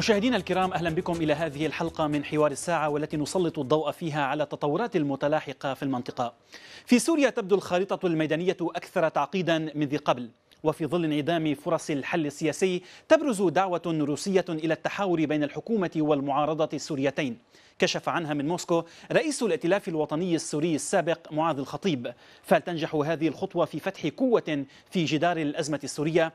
مشاهدينا الكرام اهلا بكم الى هذه الحلقه من حوار الساعه والتي نسلط الضوء فيها على التطورات المتلاحقه في المنطقه. في سوريا تبدو الخارطه الميدانيه اكثر تعقيدا من ذي قبل. وفي ظل انعدام فرص الحل السياسي تبرز دعوة روسية إلى التحاور بين الحكومة والمعارضة السوريتين كشف عنها من موسكو رئيس الائتلاف الوطني السوري السابق معاذ الخطيب فهل تنجح هذه الخطوة في فتح قوة في جدار الأزمة السورية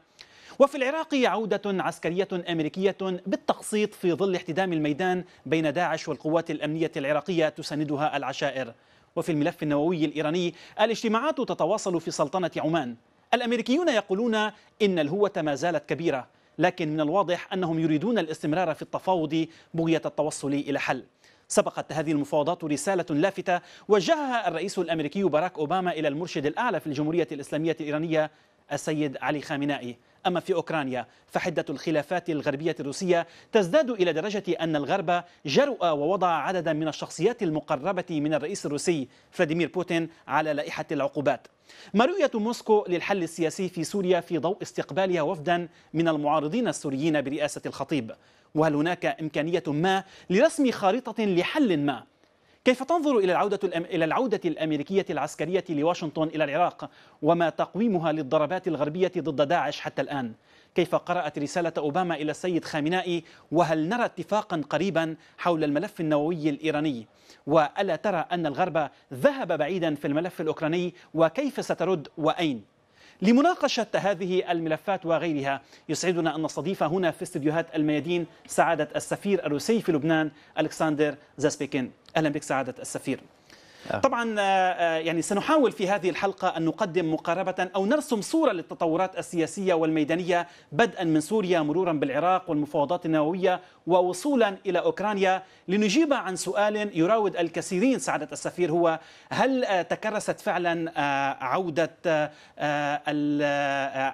وفي العراق عودة عسكرية أمريكية بالتقسيط في ظل احتدام الميدان بين داعش والقوات الأمنية العراقية تساندها العشائر وفي الملف النووي الإيراني الاجتماعات تتواصل في سلطنة عمان الأمريكيون يقولون إن الهوة ما زالت كبيرة لكن من الواضح أنهم يريدون الاستمرار في التفاوض بغية التوصل إلى حل سبقت هذه المفاوضات رسالة لافتة وجهها الرئيس الأمريكي باراك أوباما إلى المرشد الأعلى في الجمهورية الإسلامية الإيرانية السيد علي خامنائي أما في أوكرانيا فحدة الخلافات الغربية الروسية تزداد إلى درجة أن الغرب جرؤ ووضع عددا من الشخصيات المقربة من الرئيس الروسي فلاديمير بوتين على لائحة العقوبات ما رؤية موسكو للحل السياسي في سوريا في ضوء استقبالها وفدا من المعارضين السوريين برئاسة الخطيب وهل هناك إمكانية ما لرسم خارطة لحل ما كيف تنظر إلى العودة إلى العودة الأمريكية العسكرية لواشنطن إلى العراق وما تقويمها للضربات الغربية ضد داعش حتى الآن؟ كيف قرأت رسالة أوباما إلى السيد خامنائي وهل نرى اتفاقا قريبا حول الملف النووي الإيراني؟ وألا ترى أن الغرب ذهب بعيدا في الملف الأوكراني وكيف سترد وأين؟ لمناقشة هذه الملفات وغيرها يسعدنا أن نستضيف هنا في استديوهات الميادين سعادة السفير الروسي في لبنان ألكسندر زاسبيكين أهلا بك سعادة السفير آه. طبعا آه، آه، يعني سنحاول في هذه الحلقة أن نقدم مقاربة أو نرسم صورة للتطورات السياسية والميدانية بدءا من سوريا مرورا بالعراق والمفاوضات النووية ووصولا إلى أوكرانيا لنجيب عن سؤال يراود الكثيرين سعادة السفير هو هل تكرست فعلا عودة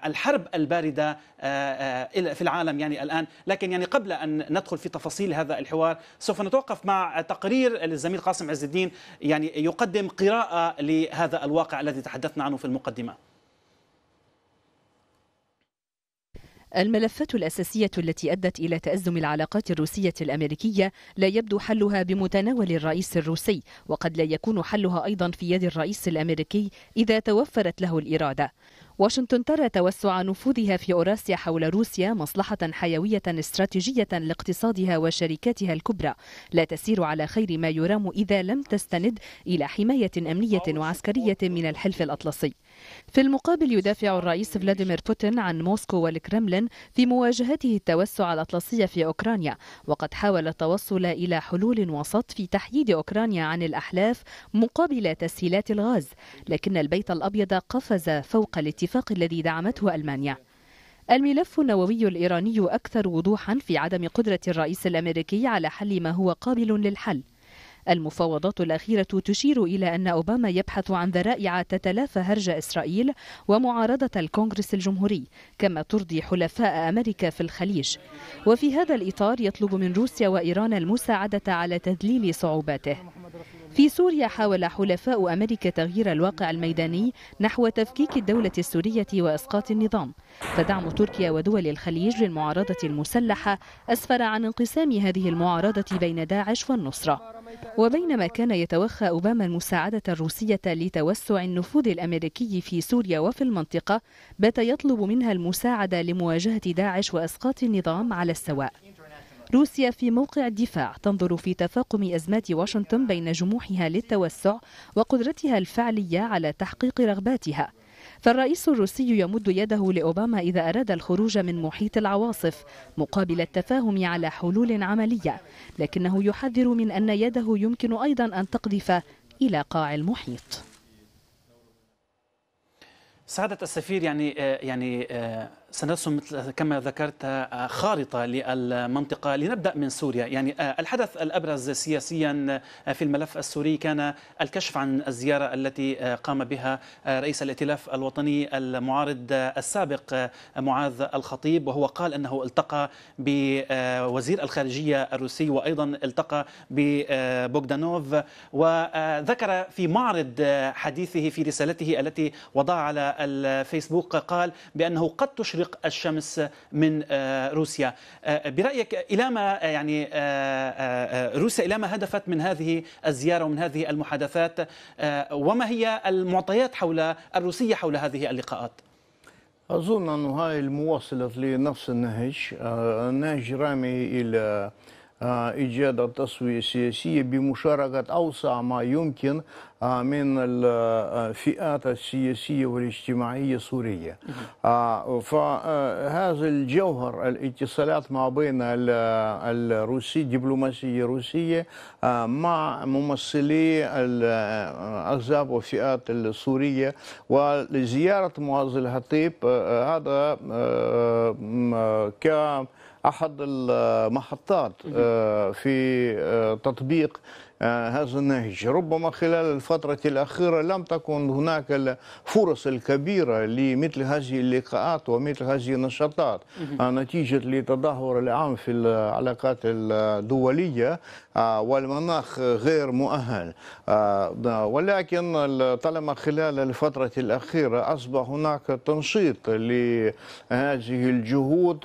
الحرب الباردة في العالم يعني الآن لكن يعني قبل أن ندخل في تفاصيل هذا الحوار سوف نتوقف مع تقرير للزميل قاسم عز الدين يعني يقدم قراءة لهذا الواقع الذي تحدثنا عنه في المقدمة الملفات الأساسية التي أدت إلى تأزم العلاقات الروسية الأمريكية لا يبدو حلها بمتناول الرئيس الروسي وقد لا يكون حلها أيضا في يد الرئيس الأمريكي إذا توفرت له الإرادة واشنطن ترى توسع نفوذها في أوراسيا حول روسيا مصلحة حيوية استراتيجية لاقتصادها وشركاتها الكبرى لا تسير على خير ما يرام إذا لم تستند إلى حماية أمنية وعسكرية من الحلف الأطلسي في المقابل يدافع الرئيس فلاديمير بوتين عن موسكو والكرملين في مواجهته التوسع الأطلسي في أوكرانيا وقد حاول التوصل إلى حلول وسط في تحييد أوكرانيا عن الأحلاف مقابل تسهيلات الغاز لكن البيت الأبيض قفز فوق الاتفاق الذي دعمته ألمانيا الملف النووي الإيراني أكثر وضوحا في عدم قدرة الرئيس الأمريكي على حل ما هو قابل للحل المفاوضات الأخيرة تشير إلى أن أوباما يبحث عن ذرائع تتلافى هرج إسرائيل ومعارضة الكونغرس الجمهوري كما ترضي حلفاء أمريكا في الخليج وفي هذا الإطار يطلب من روسيا وإيران المساعدة على تذليل صعوباته في سوريا حاول حلفاء أمريكا تغيير الواقع الميداني نحو تفكيك الدولة السورية وإسقاط النظام فدعم تركيا ودول الخليج للمعارضة المسلحة أسفر عن انقسام هذه المعارضة بين داعش والنصرة وبينما كان يتوخى أوباما المساعدة الروسية لتوسع النفوذ الأمريكي في سوريا وفي المنطقة بات يطلب منها المساعدة لمواجهة داعش وإسقاط النظام على السواء روسيا في موقع الدفاع تنظر في تفاقم أزمات واشنطن بين جموحها للتوسع وقدرتها الفعلية على تحقيق رغباتها فالرئيس الروسي يمد يده لأوباما إذا أراد الخروج من محيط العواصف مقابل التفاهم على حلول عملية لكنه يحذر من أن يده يمكن أيضا أن تقذف إلى قاع المحيط سعادة السفير يعني آه، يعني آه، سنرسم كما ذكرت آه، خارطة للمنطقة لنبدأ من سوريا يعني آه، الحدث الأبرز سياسيا آه، في الملف السوري كان الكشف عن الزيارة التي قام بها رئيس الائتلاف الوطني المعارض السابق معاذ الخطيب وهو قال أنه التقى بوزير الخارجية الروسي وأيضا التقى ببوغدانوف وذكر في معرض حديثه في رسالته التي وضعها على الفيسبوك قال بأنه قد تشرف مشرق الشمس من آه، روسيا آه، برايك الى ما آه، يعني روسيا الى ما هدفت من هذه الزياره ومن هذه المحادثات وما هي المعطيات حول الروسيه حول هذه اللقاءات اظن انه هاي المواصله لنفس النهج نهج رامي الى آه، إيجاد التصوية السياسية بمشاركة أوسع ما يمكن آه، من الفئات السياسية والاجتماعية السورية آه، فهذا الجوهر الاتصالات ما بين الروسية الدبلوماسية الروسية مع ممثلي الأحزاب والفئات السورية وزيارة معاذ الهطيب هذا ك احد المحطات آه، في آه، تطبيق آه، هذا النهج ربما خلال الفترة الأخيرة لم تكن هناك الفرص الكبيرة لمثل هذه اللقاءات ومثل هذه النشاطات نتيجة لتدهور العام في العلاقات الدولية والمناخ غير مؤهل ولكن طالما خلال الفترة الأخيرة أصبح هناك تنشيط لهذه الجهود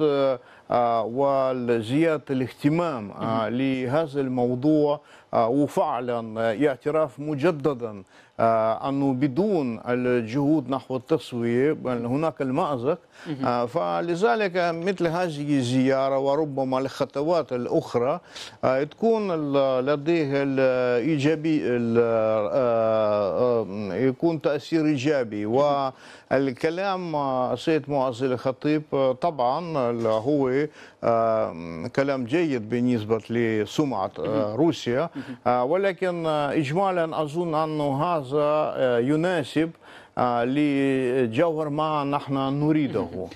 آه، وزيادة الاهتمام آه، لهذا الموضوع آه، وفعلا اعتراف مجددا آه، أنه بدون الجهود نحو التسوية هناك المأزق آه، فلذلك مثل هذه الزيارة وربما الخطوات الأخرى آه، تكون لديه الإيجابي يكون تأثير إيجابي والكلام سيد معزل الخطيب طبعا هو كلام جيد بالنسبة لسمعة آه، روسيا آه، ولكن آه، إجمالا أظن أن هذا يناسب لجوهر ما نحن نريده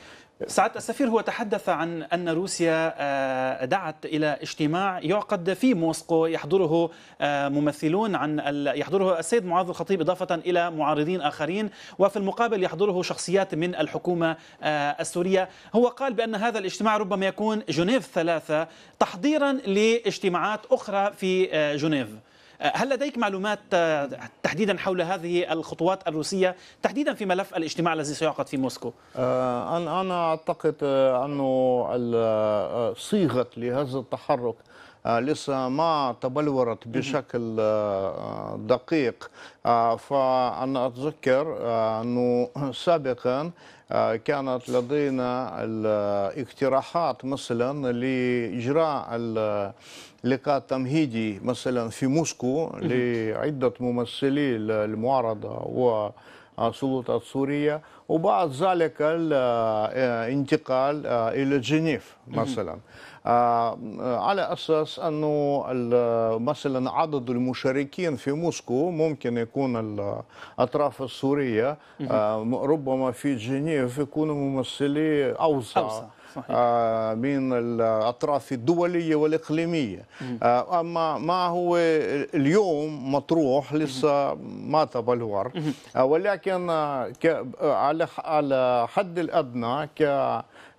سعادة السفير هو تحدث عن أن روسيا آه، دعت إلى اجتماع يعقد في موسكو يحضره آه، ممثلون عن يحضره السيد معاذ الخطيب إضافة إلى معارضين آخرين وفي المقابل يحضره شخصيات من الحكومة آه، السورية هو قال بأن هذا الاجتماع ربما يكون جنيف ثلاثة تحضيرا لاجتماعات أخرى في جنيف هل لديك معلومات آه، تحديدا حول هذه الخطوات الروسية تحديدا في ملف الاجتماع الذي سيعقد في موسكو آه، أنا أعتقد آه، أنه صيغة لهذا التحرك لسه ما تبلورت بشكل دقيق فأنا أتذكر أنه سابقا كانت لدينا الاقتراحات مثلا لإجراء لقاء تمهيدي مثلا في موسكو لعدة ممثلي المعارضة والسلطات السورية وبعد ذلك الانتقال إلى جنيف مثلا آه، على أساس أنه مثلا عدد المشاركين في موسكو ممكن يكون الأطراف السورية آه، ربما في جنيف يكونوا ممثلي أوسع, أوسع. صحيح. آه، من الأطراف الدولية والإقليمية آه، أما ما هو اليوم مطروح لسه ما تبلور آه، ولكن على حد الأدنى ك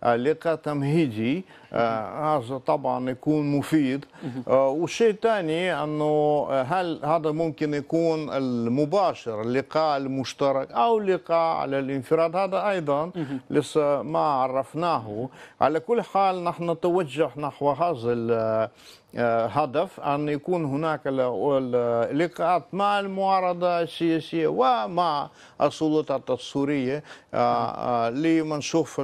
لقاء تمهيدي آه، هذا طبعا يكون مفيد آه، والشيء الثاني انه آه، هل هذا ممكن يكون المباشر اللقاء المشترك او لقاء على الانفراد هذا ايضا لسه ما عرفناه على كل حال نحن نتوجه نحو هذا هدف أن يكون هناك لقاءات مع المعارضة السياسية ومع السلطات السورية لمنشوف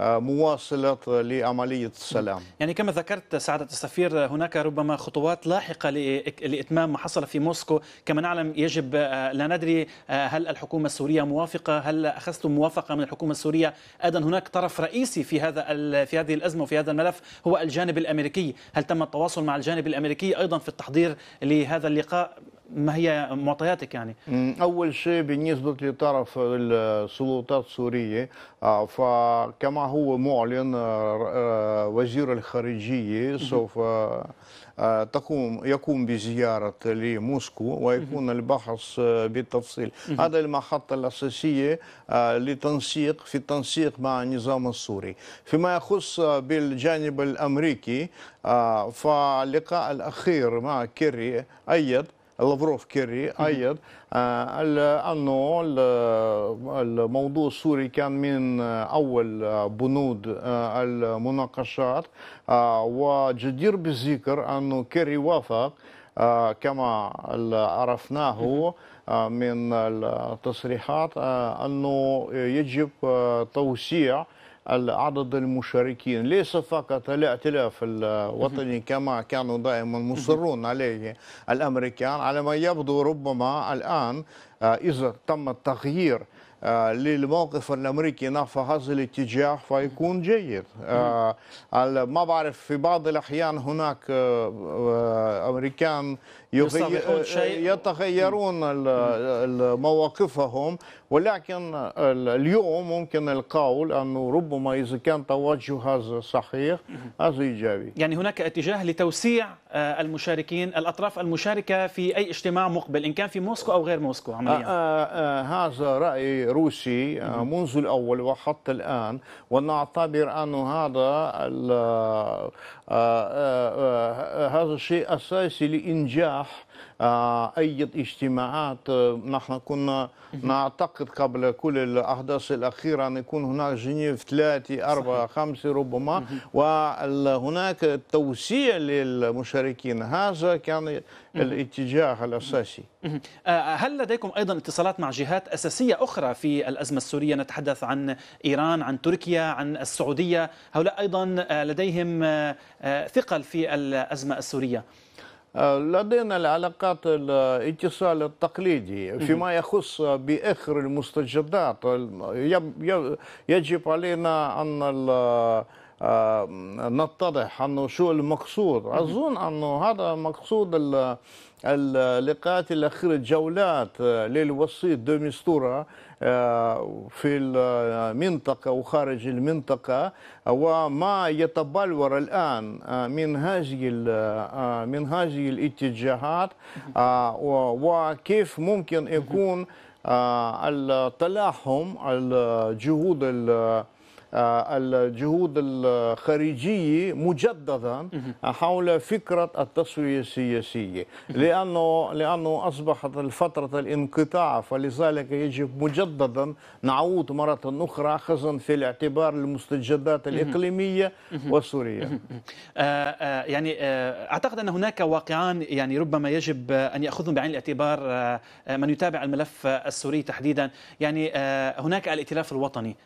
مواصلة لعملية السلام يعني كما ذكرت سعادة السفير هناك ربما خطوات لاحقة لإتمام ما حصل في موسكو كما نعلم يجب آه، لا ندري آه، هل الحكومة السورية موافقة هل أخذتم موافقة من الحكومة السورية أيضا هناك طرف رئيسي في هذا في هذه الأزمة وفي هذا الملف هو الجانب الأمريكي هل تم التواصل مع الجانب الأمريكي أيضا في التحضير لهذا اللقاء ما هي معطياتك يعني؟ اول شيء بالنسبه لطرف السلطات السوريه آه، فكما هو معلن آه، آه، وزير الخارجيه سوف تقوم يقوم بزيارة لموسكو ويكون البحث بالتفصيل هذا المحطة الأساسية لتنسيق في التنسيق مع النظام السوري فيما يخص بالجانب الأمريكي فاللقاء الأخير مع كيري أيد لافروف كيري ايض انه الموضوع السوري كان من اول بنود آه، المناقشات آه، وجدير بالذكر انه كيري وافق آه، كما عرفناه من التصريحات انه يجب توسيع عدد المشاركين ليس فقط الائتلاف الوطني كما كانوا دائما مصرون عليه الامريكان على ما يبدو ربما الان آه، اذا تم التغيير آه، للموقف الامريكي نحو هذا الاتجاه فيكون جيد آه، ما بعرف في بعض الاحيان هناك امريكان شيء يتغيرون مواقفهم ولكن اليوم ممكن القول أنه ربما إذا كان توجه هذا صحيح هذا إيجابي يعني هناك اتجاه لتوسيع آه، المشاركين الأطراف المشاركة في أي اجتماع مقبل إن كان في موسكو أو غير موسكو آه، عمليا آه، هذا رأي روسي منذ الأول وحتى الآن ونعتبر أنه هذا هذا شيء أساسي لإنجاح اقتراح آه، اي اجتماعات آه، نحن كنا نعتقد قبل كل الاحداث الاخيره ان يكون هناك جنيف ثلاثه اربعه خمسه ربما وهناك توسيع للمشاركين هذا كان الاتجاه الاساسي آه، هل لديكم ايضا اتصالات مع جهات اساسيه اخرى في الازمه السوريه نتحدث عن ايران عن تركيا عن السعوديه هؤلاء ايضا لديهم ثقل في الازمه السوريه لدينا العلاقات الاتصال التقليدي فيما يخص بآخر المستجدات يجب علينا أن نتضح أنه شو المقصود أظن أنه هذا مقصود اللقاءات الأخيرة جولات للوسيط دوميستورا آه، في المنطقة وخارج المنطقة وما يتبلور الآن آه، من هذه آه، من هذه الاتجاهات وكيف ممكن يكون التلاحم الجهود آه، الجهود الخارجية مجددا حول فكرة التسوية السياسية لأنه, لأنه أصبحت الفترة الانقطاع فلذلك يجب مجددا نعود مرة أخرى أخذا في الاعتبار المستجدات الإقليمية والسورية آه، آه، يعني أعتقد أن هناك واقعان يعني ربما يجب أن يأخذهم بعين الاعتبار من يتابع الملف السوري تحديدا يعني هناك الائتلاف الوطني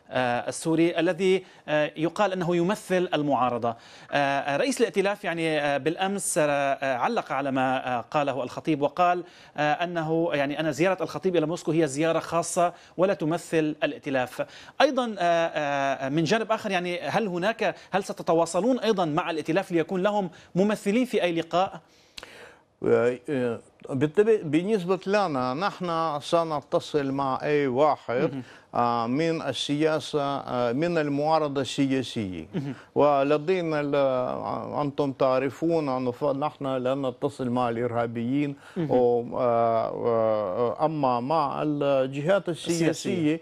السوري الذي الذي آه، يقال انه يمثل المعارضه آه، رئيس الائتلاف يعني آه، بالامس علق على ما قاله الخطيب وقال انه يعني انا زياره الخطيب الى موسكو هي زياره خاصه ولا تمثل الائتلاف ايضا من جانب اخر يعني هل هناك هل ستتواصلون ايضا مع الائتلاف ليكون لهم ممثلين في اي لقاء بالنسبة لنا نحن سنتصل مع أي واحد آه، من السياسة آه، من المعارضة السياسية ولدينا آه، أنتم تعرفون أن نحن لن نتصل مع الإرهابيين أما مع الجهات السياسية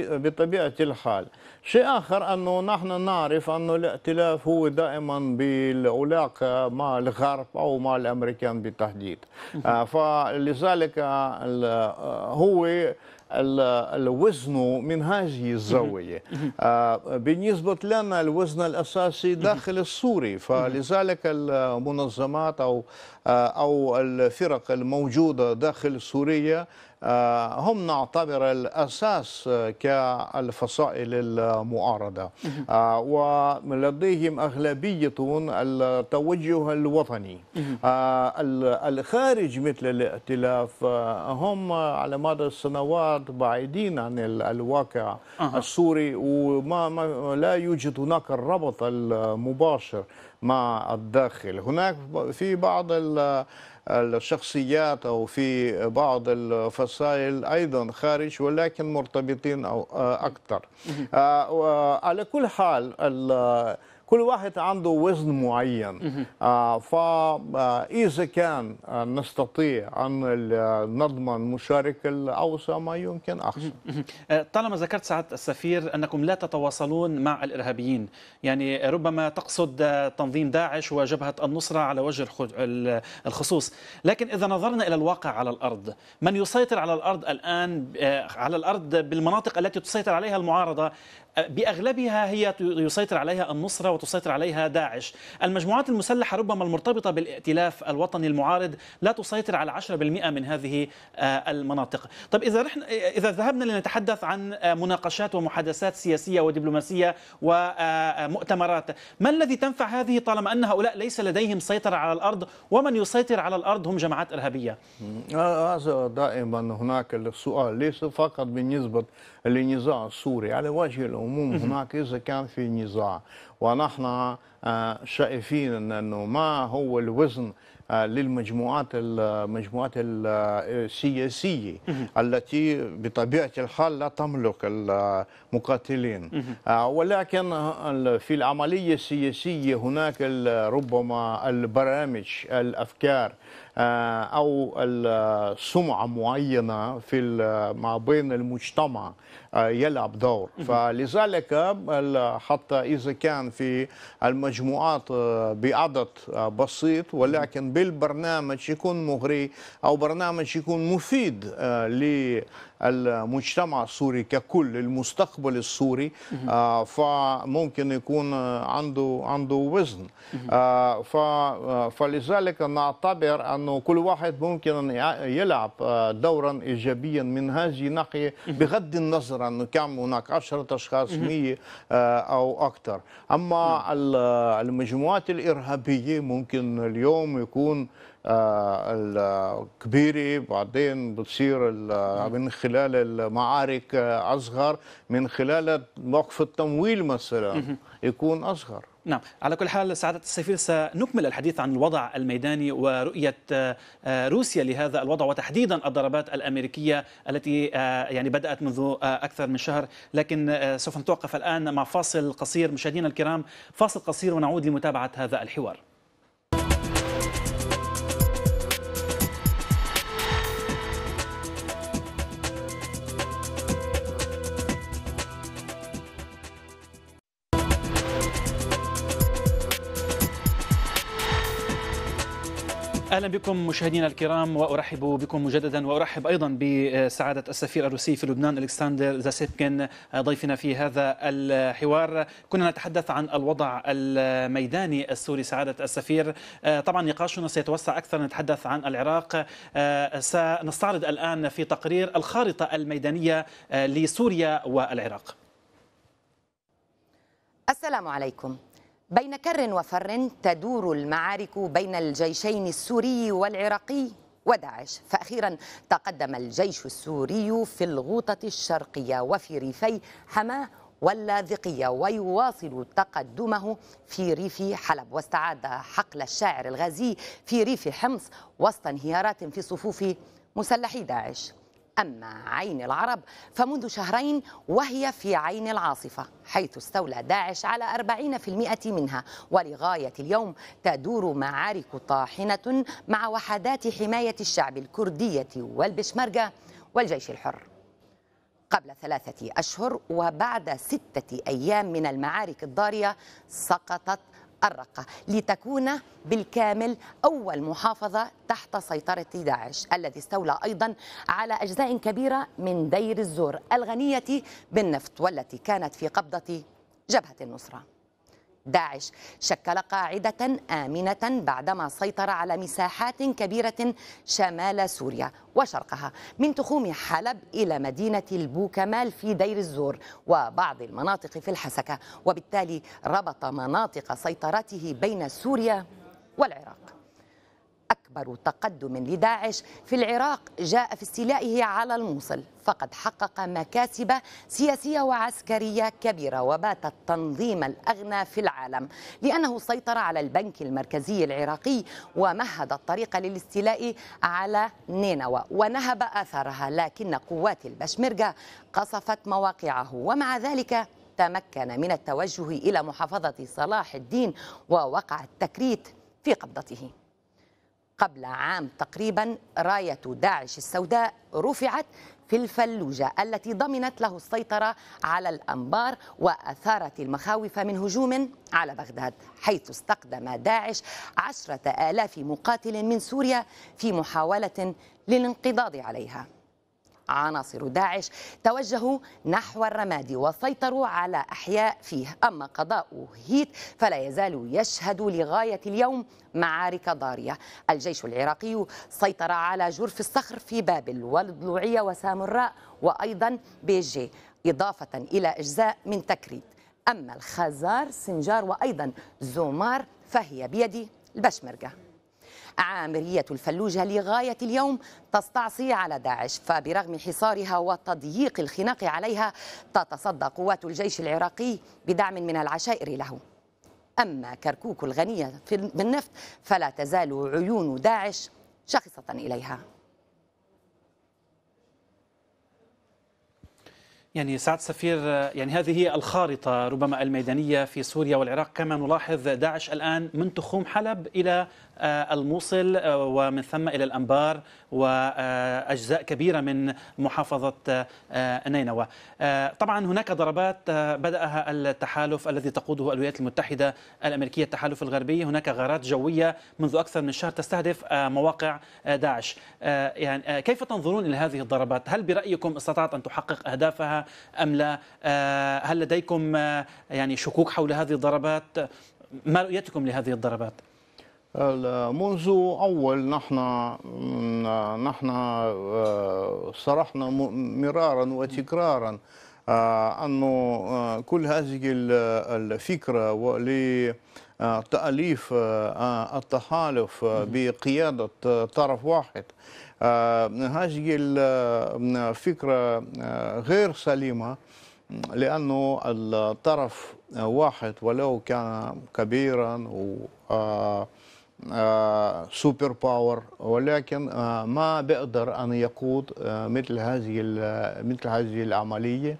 بطبيعة الحال شيء آخر أنه نحن نعرف أنه الائتلاف هو دائما بالعلاقة مع الغرب أو مع الأمريكان بالتحديد فلذلك هو الوزن من هذه الزاوية آه، بالنسبة لنا الوزن الأساسي داخل السوري فلذلك المنظمات أو آه، أو الفرق الموجودة داخل سوريا آه، هم نعتبر الأساس كالفصائل المعارضة آه، ولديهم أغلبية التوجه الوطني آه، الخارج مثل الائتلاف هم على مدى السنوات بعيدين عن الواقع السوري وما لا يوجد هناك الربط المباشر مع الداخل هناك في بعض ال الشخصيات أو في بعض الفصائل أيضا خارج ولكن مرتبطين أو آه، أكثر آه، آه، على كل حال كل واحد عنده وزن معين آه فاذا آه، كان آه، نستطيع ان آه، نضمن مشاركه الاوسع ما يمكن احسن طالما ذكرت سعاده السفير انكم لا تتواصلون مع الارهابيين يعني ربما تقصد تنظيم داعش وجبهه النصره على وجه الخصوص لكن اذا نظرنا الى الواقع على الارض من يسيطر على الارض الان على الارض بالمناطق التي تسيطر عليها المعارضه باغلبها هي يسيطر عليها النصره وتسيطر عليها داعش. المجموعات المسلحه ربما المرتبطه بالائتلاف الوطني المعارض لا تسيطر على 10% من هذه آه، المناطق. طب اذا رحنا اذا ذهبنا لنتحدث عن آه، مناقشات ومحادثات سياسيه ودبلوماسيه ومؤتمرات، آه، ما الذي تنفع هذه طالما ان هؤلاء ليس لديهم سيطره على الارض ومن يسيطر على الارض هم جماعات ارهابيه؟ هذا دائما هناك السؤال ليس فقط بالنسبه للنزاع السوري على وجه الامور العموم هناك إذا كان في نزاع ونحن آه، شايفين أنه ما هو الوزن آه، للمجموعات المجموعات السياسية آه، التي بطبيعة الحال لا تملك المقاتلين ولكن في العملية السياسية هناك ربما البرامج الأفكار آه، او السمعه معينه في ما بين المجتمع آه، يلعب دور فلذلك حتى اذا كان في المجموعات آه، بعدد بسيط ولكن بالبرنامج يكون مغري او برنامج يكون مفيد ل المجتمع السوري ككل المستقبل السوري آه، فممكن يكون عنده عنده وزن آه، آه، فلذلك نعتبر أنه كل واحد ممكن يلعب دورا إيجابيا من هذه الناحية بغض النظر أنه كم هناك 10 أشخاص 100 أو أكثر أما المجموعات الإرهابية ممكن اليوم يكون آه، الكبيرة بعدين بتصير من خلال المعارك أصغر من خلال وقف التمويل مثلا يكون أصغر نعم على كل حال سعادة السفير سنكمل الحديث عن الوضع الميداني ورؤية آه، روسيا لهذا الوضع وتحديدا الضربات الأمريكية التي آه، يعني بدأت منذ أكثر من شهر لكن سوف نتوقف الآن مع فاصل قصير مشاهدينا الكرام فاصل قصير ونعود لمتابعة هذا الحوار اهلا بكم مشاهدينا الكرام وارحب بكم مجددا وارحب ايضا بسعاده السفير الروسي في لبنان الكسندر زاسيبكن ضيفنا في هذا الحوار كنا نتحدث عن الوضع الميداني السوري سعاده السفير آه، طبعا نقاشنا سيتوسع اكثر نتحدث عن العراق آه، سنستعرض الان في تقرير الخارطه الميدانيه آه، لسوريا والعراق السلام عليكم بين كر وفر تدور المعارك بين الجيشين السوري والعراقي وداعش فأخيرا تقدم الجيش السوري في الغوطة الشرقية وفي ريفي حماه واللاذقية ويواصل تقدمه في ريف حلب واستعاد حقل الشاعر الغازي في ريف حمص وسط انهيارات في صفوف مسلحي داعش أما عين العرب فمنذ شهرين وهي في عين العاصفة حيث استولى داعش على 40% منها ولغاية اليوم تدور معارك طاحنة مع وحدات حماية الشعب الكردية والبشمركة والجيش الحر قبل ثلاثة أشهر وبعد ستة أيام من المعارك الضارية سقطت الرقة لتكون بالكامل أول محافظة تحت سيطرة داعش الذي استولى أيضا على أجزاء كبيرة من دير الزور الغنية بالنفط والتي كانت في قبضة جبهة النصره داعش شكل قاعدة آمنة بعدما سيطر على مساحات كبيرة شمال سوريا وشرقها من تخوم حلب إلى مدينة البوكمال في دير الزور وبعض المناطق في الحسكة وبالتالي ربط مناطق سيطرته بين سوريا والعراق أكبر تقدم لداعش في العراق جاء في استيلائه على الموصل فقد حقق مكاسب سياسية وعسكرية كبيرة وبات التنظيم الأغنى في العالم لأنه سيطر على البنك المركزي العراقي ومهد الطريق للاستيلاء على نينوى ونهب آثارها لكن قوات البشمرجة قصفت مواقعه ومع ذلك تمكن من التوجه إلى محافظة صلاح الدين ووقع التكريت في قبضته قبل عام تقريبا راية داعش السوداء رفعت في الفلوجة التي ضمنت له السيطرة على الأنبار وأثارت المخاوف من هجوم على بغداد حيث استقدم داعش عشرة آلاف مقاتل من سوريا في محاولة للانقضاض عليها عناصر داعش توجهوا نحو الرمادي وسيطروا على أحياء فيه أما قضاء هيت فلا يزال يشهد لغاية اليوم معارك ضارية الجيش العراقي سيطر على جرف الصخر في بابل والضلوعية وسامراء وأيضا بيجي إضافة إلى أجزاء من تكريت أما الخزار سنجار وأيضا زومار فهي بيد البشمركة عامرية الفلوجة لغاية اليوم تستعصي على داعش فبرغم حصارها وتضييق الخناق عليها تتصدى قوات الجيش العراقي بدعم من العشائر له أما كركوك الغنية بالنفط فلا تزال عيون داعش شخصة إليها يعني سعد سفير يعني هذه هي الخارطة ربما الميدانية في سوريا والعراق كما نلاحظ داعش الآن من تخوم حلب إلى آه، الموصل آه، ومن ثم إلى الأنبار وأجزاء كبيرة من محافظة آه، نينوى طبعا هناك ضربات بدأها التحالف الذي تقوده الولايات المتحدة الأمريكية التحالف الغربي هناك غارات جوية منذ أكثر من شهر تستهدف مواقع داعش يعني كيف تنظرون إلى هذه الضربات هل برأيكم استطاعت أن تحقق أهدافها أم لا هل لديكم يعني شكوك حول هذه الضربات ما رؤيتكم لهذه الضربات منذ أول نحن نحن آه، صرحنا مرارا وتكرارا آه، أن آه، كل هذه الفكرة لتاليف التحالف بقيادة طرف واحد هذه الفكرة غير سليمة لأنه الطرف واحد ولو كان كبيرا و آه، سوبر باور ولكن آه، ما بيقدر ان يقود آه، مثل هذه مثل هذه العمليه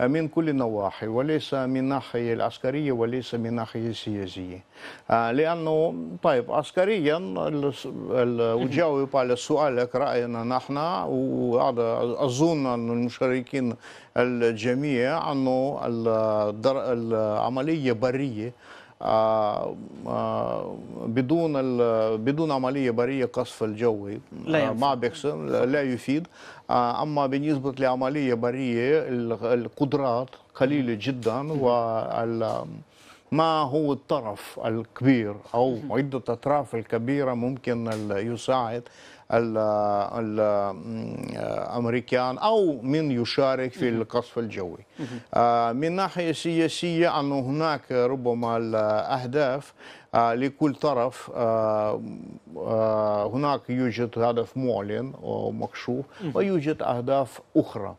من كل النواحي وليس من ناحيه العسكريه وليس من ناحيه السياسيه لانه طيب عسكريا اجاوب على سؤالك راينا نحن وهذا اظن ان المشاركين الجميع انه العمليه بريه آه، آه، بدون بدون عمليه بريه قصف الجوي لا آه، ما بيكسون لا يفيد اما بالنسبه لعمليه بريه القدرات قليله جدا وال ما هو الطرف الكبير او عده اطراف الكبيره ممكن يساعد الامريكان او من يشارك في القصف الجوي آه، من ناحيه سياسيه ان هناك ربما الاهداف آه، لكل طرف آه، آه، هناك يوجد هدف معلن ومكشوف ويوجد أهداف أخرى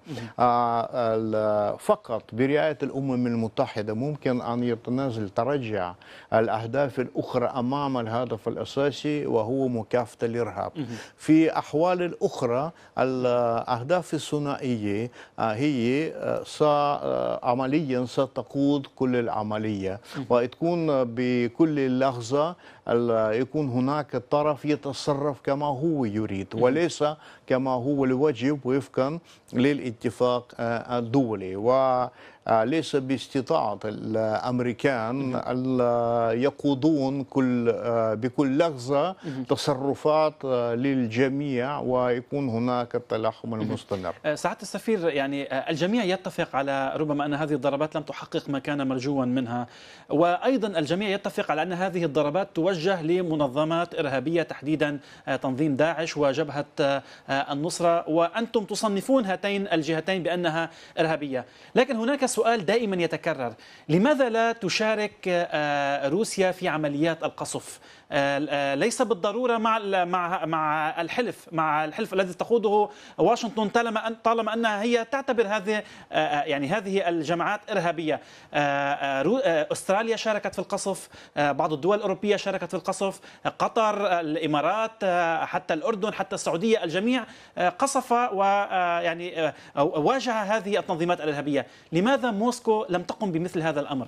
فقط برعاية الأمم المتحدة ممكن أن يتنازل ترجع الأهداف الأخرى أمام الهدف الأساسي وهو مكافحة الإرهاب في أحوال الأخرى الأهداف الثنائية هي عمليا ستقود كل العملية وتكون بكل اللحظة يكون هناك طرف يتصرف كما هو يريد وليس كما هو الواجب وفقا للاتفاق آه، الدولي و آه، ليس باستطاعة الأمريكان يقودون كل آه، بكل لغزة تصرفات آه، للجميع ويكون هناك التلاحم المستمر سعادة السفير يعني الجميع يتفق على ربما أن هذه الضربات لم تحقق ما كان مرجوا منها وأيضا الجميع يتفق على أن هذه الضربات توجه لمنظمات إرهابية تحديدا تنظيم داعش وجبهة النصرة وأنتم تصنفون هاتين الجهتين بأنها إرهابية لكن هناك سؤال دائما يتكرر لماذا لا تشارك آه، روسيا في عمليات القصف آه، آه، ليس بالضروره مع مع مع الحلف مع الحلف الذي تخوضه واشنطن طالما طالما انها هي تعتبر هذه آه، يعني هذه الجماعات ارهابيه استراليا شاركت في القصف بعض الدول الاوروبيه شاركت في القصف قطر الامارات حتى الاردن حتى السعوديه الجميع قصف ويعني واجه هذه التنظيمات الارهابيه لماذا موسكو لم تقم بمثل هذا الامر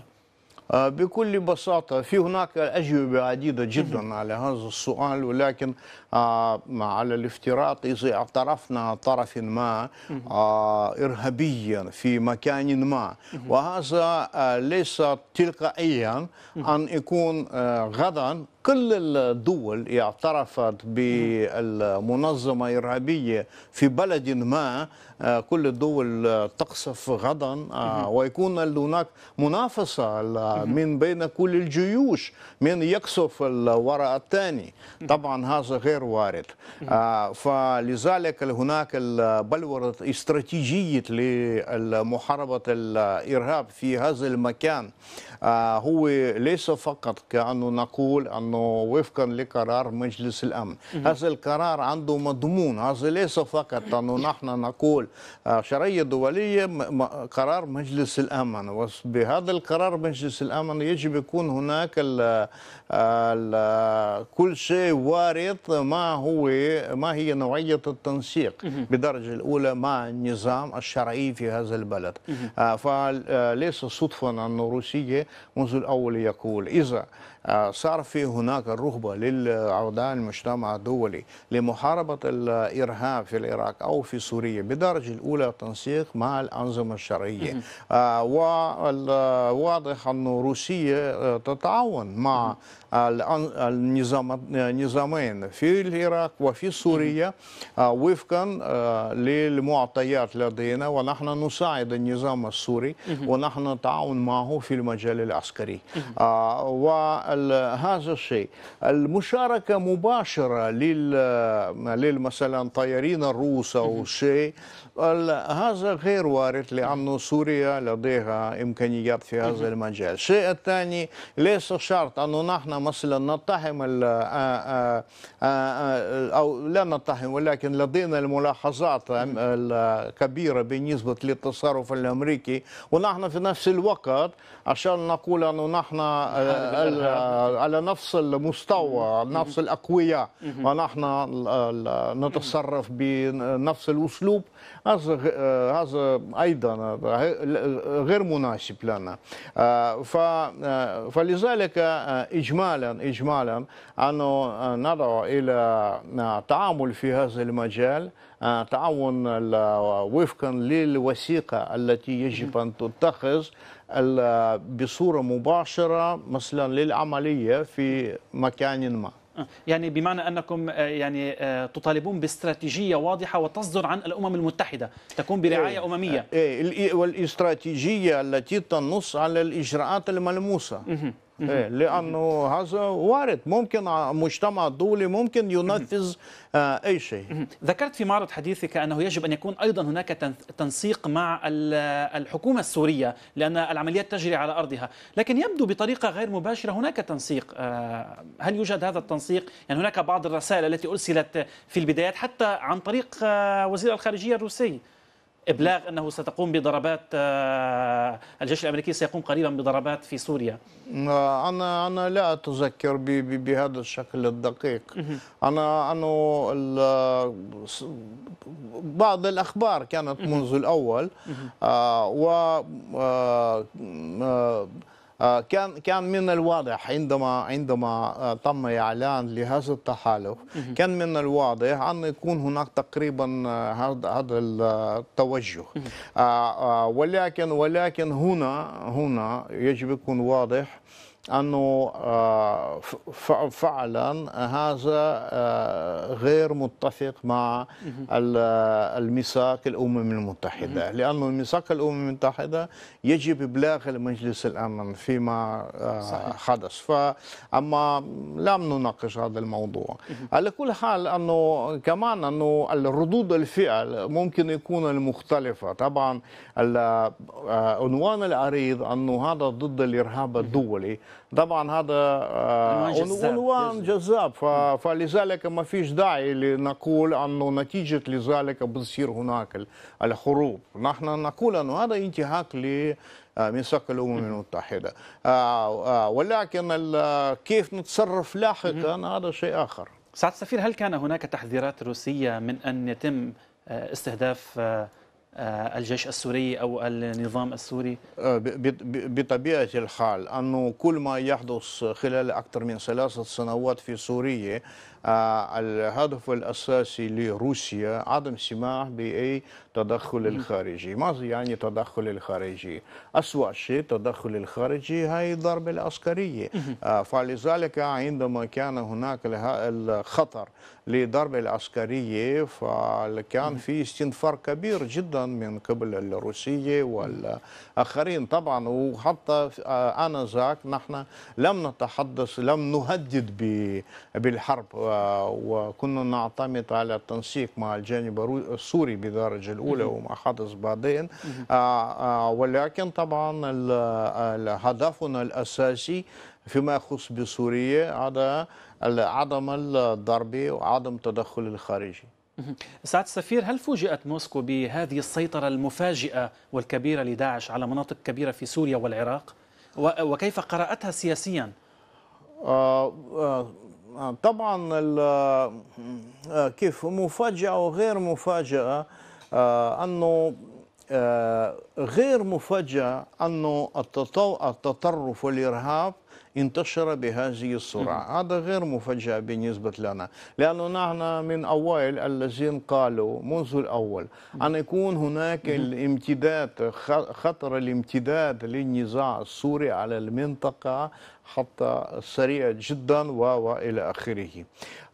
آه، بكل بساطة في هناك أجوبة عديدة جدا على هذا السؤال ولكن آه، على الافتراض إذا اعترفنا طرف ما آه، إرهابيا في مكان ما وهذا ليس تلقائيا أن يكون غدا كل الدول اعترفت بالمنظمة إرهابية في بلد ما آه، كل الدول تقصف غدا آه، ويكون هناك منافسة من بين كل الجيوش من يقصف وراء الثاني طبعا هذا غير وارد آه، فلذلك هناك بلورة استراتيجية لمحاربة الإرهاب في هذا المكان آه، هو ليس فقط كأنه نقول أنه وفقا لقرار مجلس الأمن هذا القرار عنده مضمون هذا ليس فقط أنه نحن نقول آه، شرعية دولية قرار مجلس الأمن وبهذا القرار مجلس الأمن يجب يكون هناك آه، كل شيء وارد ما هو ما هي نوعية التنسيق بدرجة الأولى مع النظام الشرعي في هذا البلد فليس صدفة أن روسيا منذ الأول يقول إذا آه، صار في هناك رغبة للعودة المجتمع الدولي لمحاربة الإرهاب في العراق أو في سوريا بدرجة الأولى تنسيق مع الأنظمة الشرعية آه، وواضح أن روسيا آه، تتعاون مع النظامين في العراق وفي سوريا وفقا للمعطيات لدينا ونحن نساعد النظام السوري ونحن نتعاون معه في المجال العسكري و هذا الشيء المشاركه مباشره لل مثلا طيارين الروس او شيء هذا غير وارد لانه سوريا لديها امكانيات في هذا المجال الشيء الثاني ليس شرط انه نحن مثلا نتهم او لا نتهم ولكن لدينا الملاحظات الكبيره بالنسبه للتصرف الامريكي ونحن في نفس الوقت عشان نقول انه نحن على نفس المستوى نفس الأقوياء ونحن آه، آه، آه، نتصرف بنفس الأسلوب هذا هذا أيضا غير مناسب لنا فلذلك إجمالا إجمالا أن نضع إلى تعامل في هذا المجال تعاون وفقا للوثيقة التي يجب أن تتخذ بصوره مباشره مثلا للعمليه في مكان ما أه. يعني بمعنى انكم أه، يعني أه، تطالبون باستراتيجيه واضحه وتصدر عن الامم المتحده تكون برعايه إيه امميه إيه, إيه، والاستراتيجيه التي تنص على الاجراءات الملموسه إيه، لانه هذا وارد ممكن مجتمع دولي ممكن ينفذ آه، اي شيء ذكرت في معرض حديثك انه يجب ان يكون ايضا هناك تنسيق مع الحكومه السوريه لان العمليات تجري على ارضها لكن يبدو بطريقه غير مباشره هناك تنسيق آه، هل يوجد هذا التنسيق يعني هناك بعض الرسائل التي ارسلت في البدايات حتى عن طريق آه، وزير الخارجيه الروسي إبلاغ أنه ستقوم بضربات آه، الجيش الأمريكي سيقوم قريبا بضربات في سوريا آه، أنا أنا لا أتذكر بهذا الشكل الدقيق أنا أنه بعض الأخبار كانت منذ الأول آه، و آه، كان كان من الواضح عندما عندما آه، تم اعلان لهذا التحالف كان من الواضح ان يكون هناك تقريبا آه، هذا هذا التوجه ولكن ولكن هنا هنا يجب يكون واضح أنه آه، فعلا هذا آه، غير متفق مع الميثاق الأمم المتحدة لأن الميثاق الأمم المتحدة يجب إبلاغ المجلس الأمن فيما آه، صحيح. حدث فأما لم نناقش هذا الموضوع على كل حال أنه كمان أنه الردود الفعل ممكن يكون المختلفة طبعا عنوان العريض أنه هذا ضد الإرهاب الدولي طبعا هذا آه، عنوان جذاب فلذلك ما فيش داعي لنقول انه نتيجه لذلك بتصير هناك الحروب نحن نقول انه هذا انتهاك ل آه، ميثاق الامم المتحده آه، ولكن كيف نتصرف لاحقا هذا شيء اخر سعد السفير هل كان هناك تحذيرات روسيه من ان يتم استهداف آه، الجيش السوري أو النظام السوري؟ آه، بطبيعة الحال أنه كل ما يحدث خلال أكثر من ثلاثة سنوات في سوريا آه، الهدف الأساسي لروسيا عدم سماح بأي تدخل الخارجي ماذا يعني تدخل الخارجي؟ أسوأ شيء تدخل الخارجي هي الضربة العسكرية فلذلك عندما كان هناك الخطر لضرب العسكرية فكان في استنفار كبير جدا من قبل الروسية والآخرين طبعا وحتى آه، آنذاك نحن لم نتحدث لم نهدد بالحرب آه، وكنا نعتمد على التنسيق مع الجانب السوري بدرجة الأولى وما حدث بعدين آه، ولكن طبعا هدفنا الأساسي فيما يخص بسوريا هذا عدم الضربة وعدم التدخل الخارجي سعد السفير هل فوجئت موسكو بهذه السيطرة المفاجئة والكبيرة لداعش على مناطق كبيرة في سوريا والعراق وكيف قرأتها سياسيا؟ آه، آه، طبعا آه، كيف مفاجأة وغير مفاجأة أنه غير مفاجأة أنه التطرف والإرهاب انتشر بهذه السرعة هذا غير مفاجأة بالنسبة لنا لأنه نحن من أوائل الذين قالوا منذ الأول أن يكون هناك الامتداد خطر الامتداد للنزاع السوري على المنطقة حتى سريع جدا وإلى آخره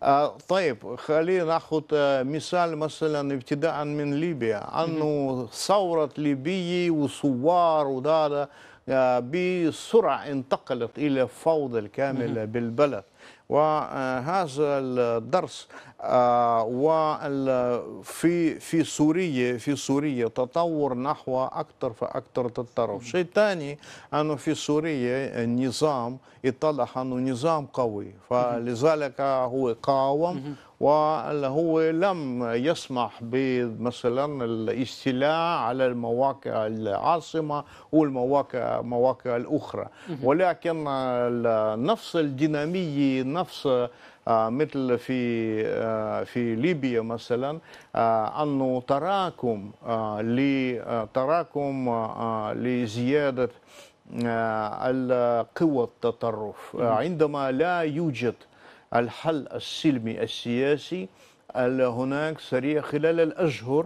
آه، طيب خلينا ناخذ آه، مثال مثلا ابتداء من ليبيا أنه ثورة ليبية وثوار وده آه، بسرعة انتقلت إلى فوضى الكاملة بالبلد وهذا الدرس آه، وفي في سوريا في سوريا تطور نحو اكثر فاكثر تطرف، شيء ثاني انه في سوريا النظام اتضح انه نظام قوي فلذلك هو قاوم وهو لم يسمح بمثلا الاستيلاء على المواقع العاصمة والمواقع مواقع الأخرى ولكن نفس الدينامية نفس آه، مثل في آه، في ليبيا مثلا آه، انه تراكم لتراكم لزياده القوى التطرف عندما لا يوجد الحل السلمي السياسي هناك سريع خلال الأشهر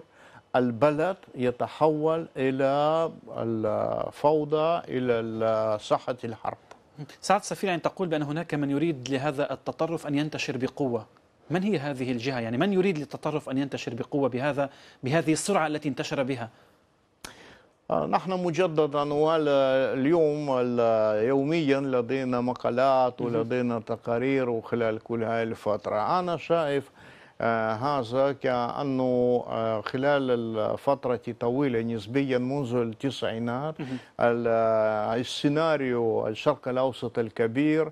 البلد يتحول إلى الفوضى إلى صحة الحرب سعد سفير أن تقول بأن هناك من يريد لهذا التطرف أن ينتشر بقوة من هي هذه الجهة؟ يعني من يريد للتطرف أن ينتشر بقوة بهذا بهذه السرعة التي انتشر بها؟ آه، نحن مجددا واليوم يوميا لدينا مقالات ولدينا تقارير وخلال كل هاي الفترة أنا شايف آه، هذا كأنه آه، خلال الفترة طويلة نسبيا منذ التسعينات السيناريو الشرق الأوسط الكبير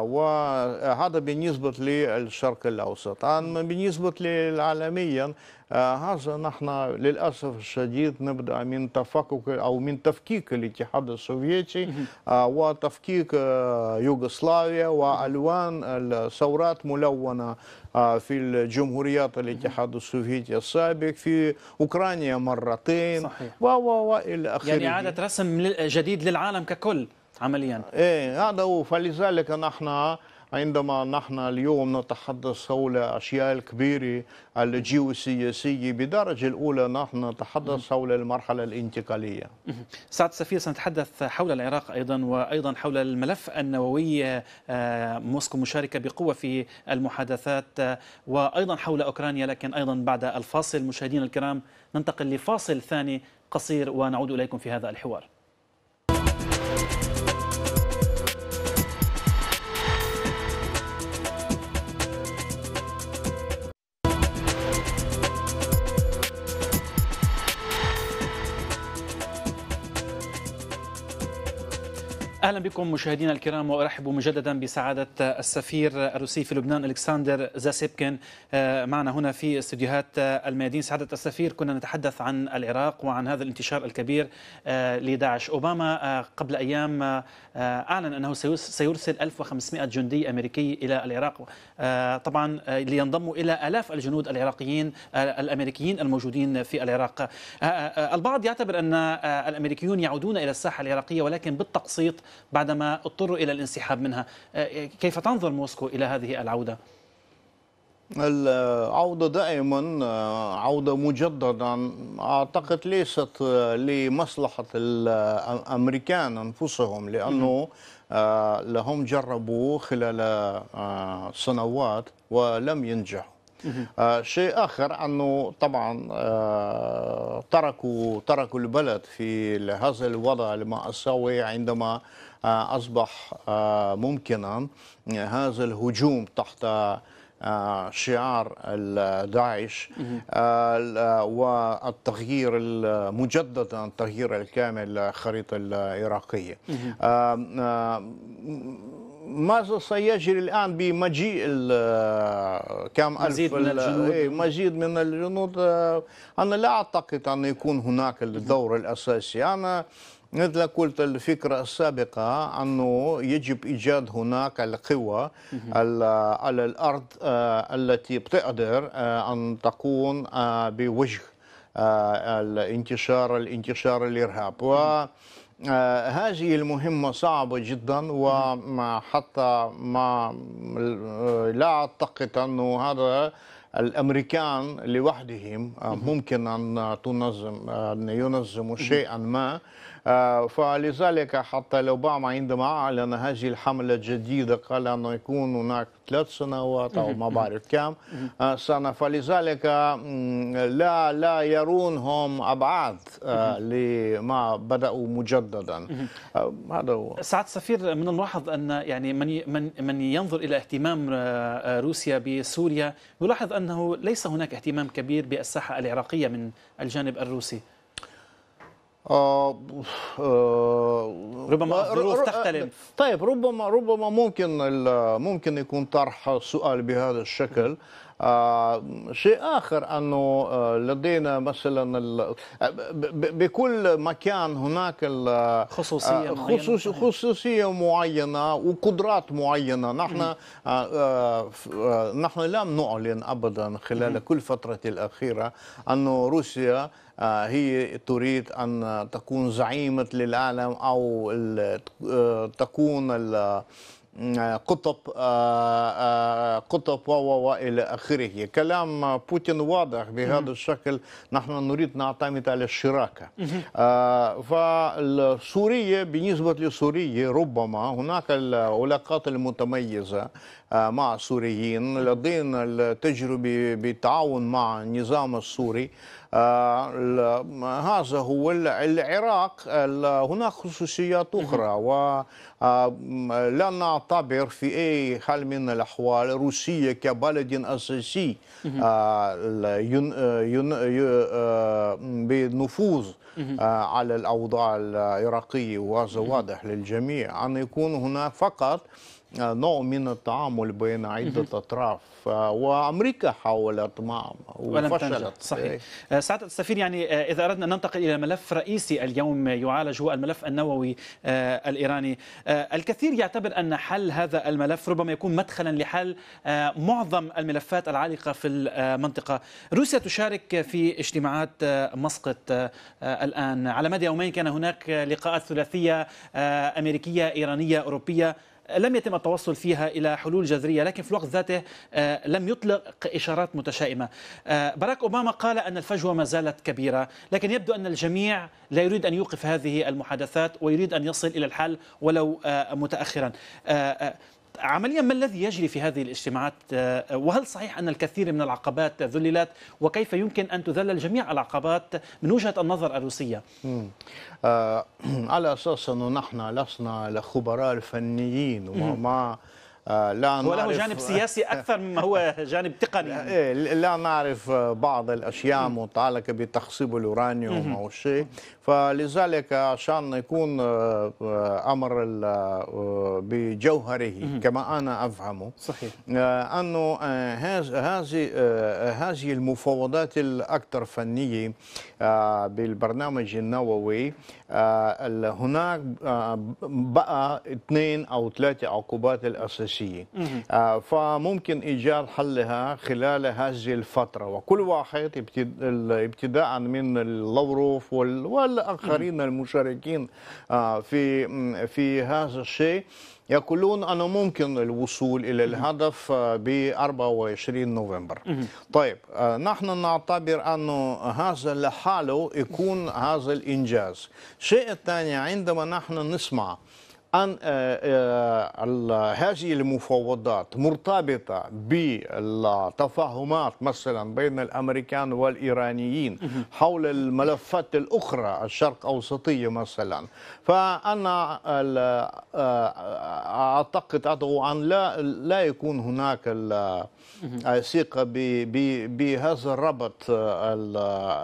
وهذا بالنسبة للشرق الأوسط بالنسبة للعالميا آه، هذا نحن للأسف الشديد نبدأ من تفكك أو من تفكيك الاتحاد السوفيتي آه، وتفكيك آه، يوغوسلافيا وألوان الثورات ملونة في الجمهوريات الاتحاد السوفيتي السابق في أوكرانيا مرتين صحيح. وإلى آخره يعني إعادة رسم جديد للعالم ككل عمليا ايه هذا هو فلذلك نحن عندما نحن اليوم نتحدث حول أشياء الكبيرة الجيوسياسية بدرجة الأولى نحن نتحدث حول المرحلة الانتقالية سعد السفير سنتحدث حول العراق أيضا وأيضا حول الملف النووي آه، موسكو مشاركة بقوة في المحادثات آه، وأيضا حول أوكرانيا لكن أيضا بعد الفاصل مشاهدينا الكرام ننتقل لفاصل ثاني قصير ونعود إليكم في هذا الحوار اهلا بكم مشاهدينا الكرام وارحب مجددا بسعاده السفير الروسي في لبنان الكسندر زاسيبكن آه، معنا هنا في استديوهات آه، الميادين سعاده السفير كنا نتحدث عن العراق وعن هذا الانتشار الكبير آه، لداعش اوباما قبل ايام اعلن انه سيرسل 1500 جندي امريكي الى العراق طبعا لينضموا الى الاف الجنود العراقيين الامريكيين الموجودين في العراق البعض يعتبر ان الامريكيون يعودون الى الساحه العراقيه ولكن بالتقسيط بعدما اضطروا إلى الانسحاب منها آه، كيف تنظر موسكو إلى هذه العودة؟ العودة دائما آه، عودة مجددا أعتقد ليست آه، لمصلحة الأمريكان أنفسهم لأنه لهم جربوا خلال سنوات ولم ينجحوا آه، شيء اخر انه طبعا آه، تركوا تركوا البلد في هذا الوضع المأساوي عندما آه، اصبح ممكنا هذا الهجوم تحت شعار داعش والتغيير مجددا التغيير الكامل الخريطة العراقية ماذا سيجري الان بمجيء كم الف مزيد من الجنود إيه مزيد من الجنود آه، انا لا اعتقد ان يكون هناك الدور الاساسي انا مثل قلت الفكرة السابقة أنه يجب إيجاد هناك القوى على الأرض آه، التي بتقدر آه، أن تكون بوجه الانتشار الانتشار الإرهاب آه، هذه المهمة صعبة جدا وحتى ما آه، لا أعتقد أنه هذا الامريكان لوحدهم آه، ممكن ان تنظم ان ينظموا شيئا ما فلذلك حتى لوباما عندما اعلن هذه الحمله الجديده قال انه يكون هناك ثلاث سنوات او ما بعرف كم آه، سنه فلذلك لا لا يرون هم ابعاد آه، لما بداوا مجددا آه، هذا هو سعد السفير من الملاحظ ان يعني من من من ينظر الى اهتمام روسيا بسوريا يلاحظ انه ليس هناك اهتمام كبير بالساحه العراقيه من الجانب الروسي آه، ربما آه، الظروف آه، تختلف طيب ربما ربما ممكن ممكن يكون طرح السؤال بهذا الشكل شيء آخر أنه لدينا مثلا بكل مكان هناك خصوصية معينة خصوصية معينة وقدرات معينة نحن نحن لم نعلن أبدا خلال كل فترة الأخيرة أنه روسيا آه، هي تريد أن تكون زعيمة للعالم أو آه، تكون آه، قطب قطب والى اخره كلام بوتين واضح بهذا الشكل نحن نريد نعتمد على الشراكه فسوريا بالنسبه لسوريا ربما هناك العلاقات المتميزه مع السوريين لدينا التجربه بالتعاون مع النظام السوري آه، هذا هو العراق هناك خصوصيات أخرى ولا آه، نعتبر في أي حال من الأحوال روسيا كبلد أساسي آه، بنفوذ على الأوضاع العراقية وهذا واضح للجميع أن يكون هناك فقط آه، نوع من التعامل بين عدة أطراف آه، وأمريكا حاولت معهم وفشلت صحيح إيه. آه، سعادة السفير يعني إذا أردنا أن ننتقل إلى ملف رئيسي اليوم يعالج هو الملف النووي الإيراني الكثير يعتبر أن حل هذا الملف ربما يكون مدخلا لحل معظم الملفات العالقة في المنطقة روسيا تشارك في اجتماعات مسقط الآن على مدى يومين كان هناك لقاءات ثلاثية أمريكية إيرانية أوروبية لم يتم التوصل فيها إلى حلول جذرية لكن في الوقت ذاته آه، لم يطلق إشارات متشائمة آه، باراك أوباما قال أن الفجوة ما زالت كبيرة لكن يبدو أن الجميع لا يريد أن يوقف هذه المحادثات ويريد أن يصل إلى الحل ولو آه، متأخرا عمليا ما الذي يجري في هذه الاجتماعات آه، وهل صحيح أن الكثير من العقبات ذللت وكيف يمكن أن تذلل جميع العقبات من وجهة النظر الروسية آه، على أساس أنه نحن لسنا الخبراء الفنيين وما آه، لا هو له جانب سياسي اكثر مما هو جانب تقني لا إيه، نعرف آه، بعض الاشياء متعلقه بتخصيب اليورانيوم او شيء فلذلك عشان يكون آه، امر بجوهره كما انا افهمه صحيح انه هذه هذه المفاوضات الاكثر فنيه بالبرنامج النووي هناك بقى اثنين او ثلاثه عقوبات الاساسيه الأساسية فممكن إيجاد حلها خلال هذه الفترة وكل واحد ابتداء من اللوروف والآخرين المشاركين آه، في في هذا الشيء يقولون أنه ممكن الوصول إلى الهدف آه، ب 24 نوفمبر طيب آه، نحن نعتبر أنه هذا لحاله يكون هذا الإنجاز الشيء الثاني عندما نحن نسمع أن آه، آه، هذه المفاوضات مرتبطة بالتفاهمات مثلا بين الأمريكان والإيرانيين حول الملفات الأخرى الشرق أوسطية مثلا فأنا آه، أعتقد أن لا لا يكون هناك ثقة بهذا الربط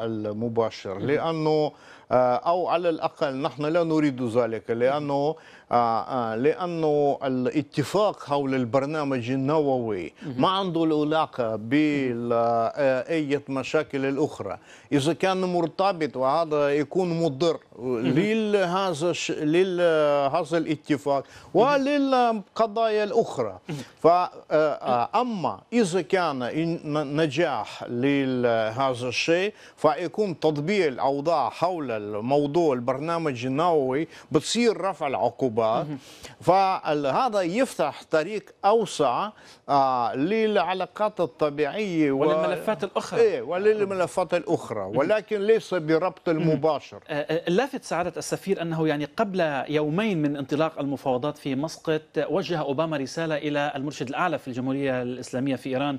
المباشر لأنه أو على الأقل نحن لا نريد ذلك لأنه آه، آه، لانه الاتفاق حول البرنامج النووي ما عنده العلاقه باي مشاكل الاخرى اذا كان مرتبط وهذا يكون مضر لهذا لهذا الاتفاق وللقضايا الاخرى فاما آه، اذا كان نجاح لهذا الشيء فيكون تطبيع الاوضاع حول الموضوع البرنامج النووي بتصير رفع العقوبات الكبار فهذا يفتح طريق أوسع آه، للعلاقات الطبيعية وللملفات الأخرى إيه وللملفات الأخرى ولكن ليس بربط المباشر آه، آه، لافت سعادة السفير أنه يعني قبل يومين من انطلاق المفاوضات في مسقط وجه أوباما رسالة إلى المرشد الأعلى في الجمهورية الإسلامية في إيران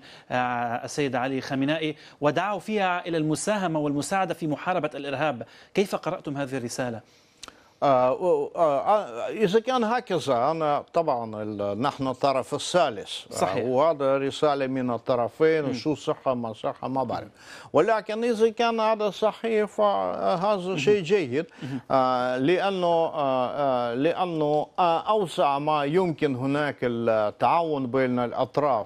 السيد علي خامنائي ودعوا فيها إلى المساهمة والمساعدة في محاربة الإرهاب كيف قرأتم هذه الرسالة؟ آه، آه، آه، إذا كان هكذا أنا طبعا نحن الطرف الثالث صحيح وهذا رسالة من الطرفين م. شو صحة ما صحة ما بعرف ولكن إذا كان هذا صحيح فهذا شيء جيد لأنه لأنه أوسع ما يمكن هناك التعاون بين الأطراف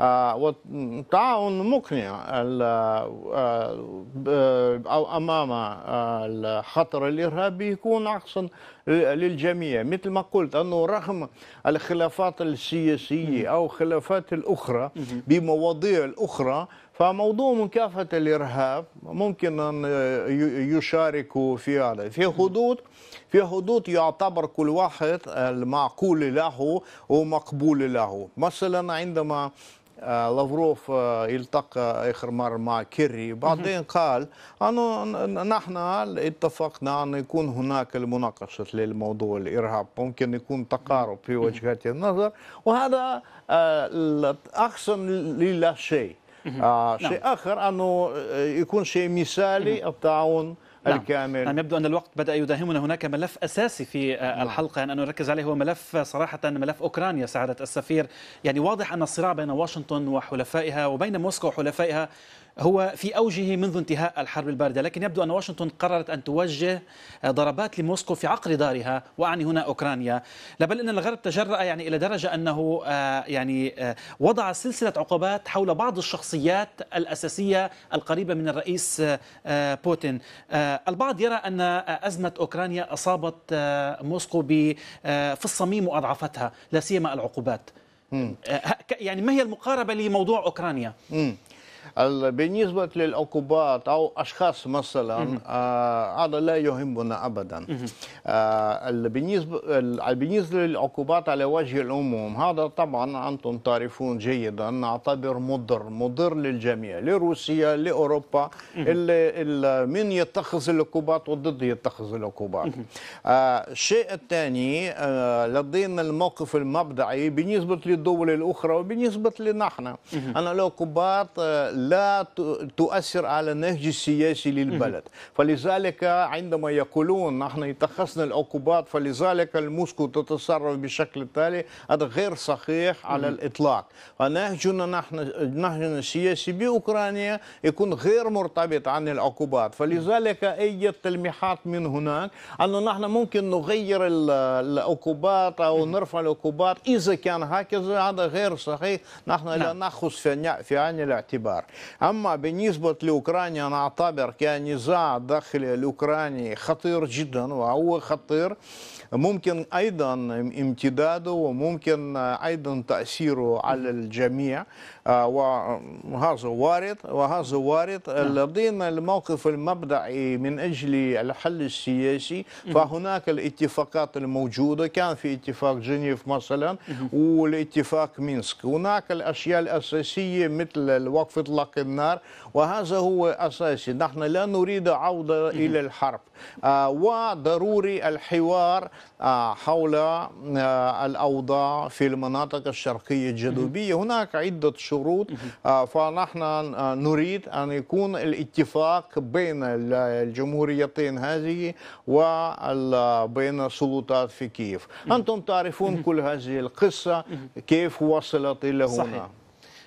آه، وتعاون مقنع آه، آه، أو أمام الخطر الإرهابي يكون أحسن للجميع مثل ما قلت أنه رغم الخلافات السياسية أو خلافات الأخرى بمواضيع الأخرى فموضوع مكافحة الإرهاب ممكن أن يشاركوا في هذا في حدود في حدود يعتبر كل واحد المعقول له ومقبول له مثلا عندما لافروف آه، التقى آه، اخر مره مع كيري بعدين قال انه نحن اتفقنا ان يكون هناك المناقشه للموضوع الارهاب ممكن يكون تقارب في وجهات النظر وهذا احسن آه، للا شيء نعم. شيء اخر انه يكون شيء مثالي التعاون نعم. الكامل نعم يبدو أن الوقت بدأ يداهمنا هناك ملف أساسي في آه، نعم. الحلقة يعني أن نركز عليه هو ملف صراحة ملف أوكرانيا سعادة السفير يعني واضح أن الصراع بين واشنطن وحلفائها وبين موسكو وحلفائها هو في أوجه منذ انتهاء الحرب الباردة لكن يبدو أن واشنطن قررت أن توجه ضربات لموسكو في عقر دارها وأعني هنا أوكرانيا لا بل أن الغرب تجرأ يعني إلى درجة أنه آه، يعني آه، وضع سلسلة عقوبات حول بعض الشخصيات الأساسية القريبة من الرئيس آه، بوتين البعض يرى أن أزمة أوكرانيا أصابت موسكو في الصميم وأضعفتها لا سيما العقوبات يعني ما هي المقاربة لموضوع أوكرانيا؟ مم. بالنسبة للعقوبات أو أشخاص مثلا آه، هذا لا يهمنا أبدا آه، بالنسبة بالنسبة للعقوبات على وجه العموم هذا طبعا أنتم تعرفون جيدا نعتبر مضر مضر للجميع لروسيا لأوروبا اللي, اللي من يتخذ العقوبات وضد يتخذ العقوبات آه، الشيء الثاني لدينا الموقف المبدعي بالنسبة للدول الأخرى وبالنسبة لنحن أنا العقوبات لا تؤثر على النهج السياسي للبلد فلذلك عندما يقولون نحن اتخذنا العقوبات فلذلك الموسكو تتصرف بشكل التالي هذا غير صحيح على الإطلاق فنهجنا نحن نهجنا السياسي بأوكرانيا يكون غير مرتبط عن العقوبات فلذلك أي تلميحات من هناك أنه نحن ممكن نغير العقوبات أو نرفع العقوبات إذا كان هكذا هذا غير صحيح نحن لا نعم. ناخذ في عين الاعتبار دولار أما بالنسبة لأوكرانيا أنا أعتبر كنزاع داخل الأوكراني خطير جدا وهو خطير ممكن ايضا امتداده وممكن ايضا تاثيره على الجميع آه، وهذا وارد وهذا وارد نعم. لدينا الموقف المبدئي من اجل الحل السياسي فهناك الاتفاقات الموجوده كان في اتفاق جنيف مثلا والاتفاق مينسك هناك الاشياء الاساسيه مثل الوقف اطلاق النار وهذا هو اساسي نحن لا نريد عوده الى الحرب آه، وضروري الحوار حول آه، الأوضاع في المناطق الشرقية الجنوبية هناك عدة شروط آه، فنحن آه، نريد أن يكون الاتفاق بين الجمهوريتين هذه وبين السلطات في كييف أنتم تعرفون كل هذه القصة كيف وصلت إلى هنا صحيح.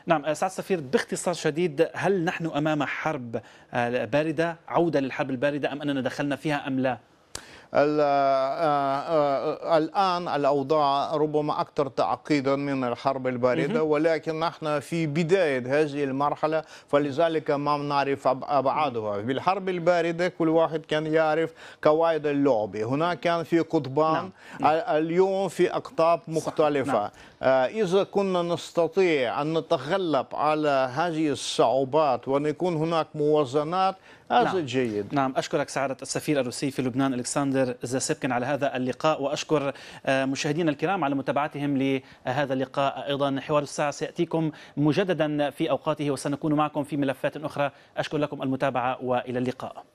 نعم سعد السفير باختصار شديد هل نحن أمام حرب باردة عودة للحرب الباردة أم أننا دخلنا فيها أم لا؟ آه، آه، الآن الأوضاع ربما أكثر تعقيدا من الحرب الباردة ولكن نحن في بداية هذه المرحلة فلذلك ما نعرف أبعادها بالحرب الباردة كل واحد كان يعرف قواعد اللعبة هناك كان في قطبان نعم، نعم. اليوم في أقطاب مختلفة نعم. آه، إذا كنا نستطيع أن نتغلب على هذه الصعوبات ونكون هناك موازنات هذا نعم. جيد نعم أشكرك سعادة السفير الروسي في لبنان ألكسندر زاسبكن على هذا اللقاء وأشكر آه، مشاهدينا الكرام على متابعتهم لهذا اللقاء أيضا حوار الساعة سيأتيكم مجددا في أوقاته وسنكون معكم في ملفات أخرى أشكر لكم المتابعة وإلى اللقاء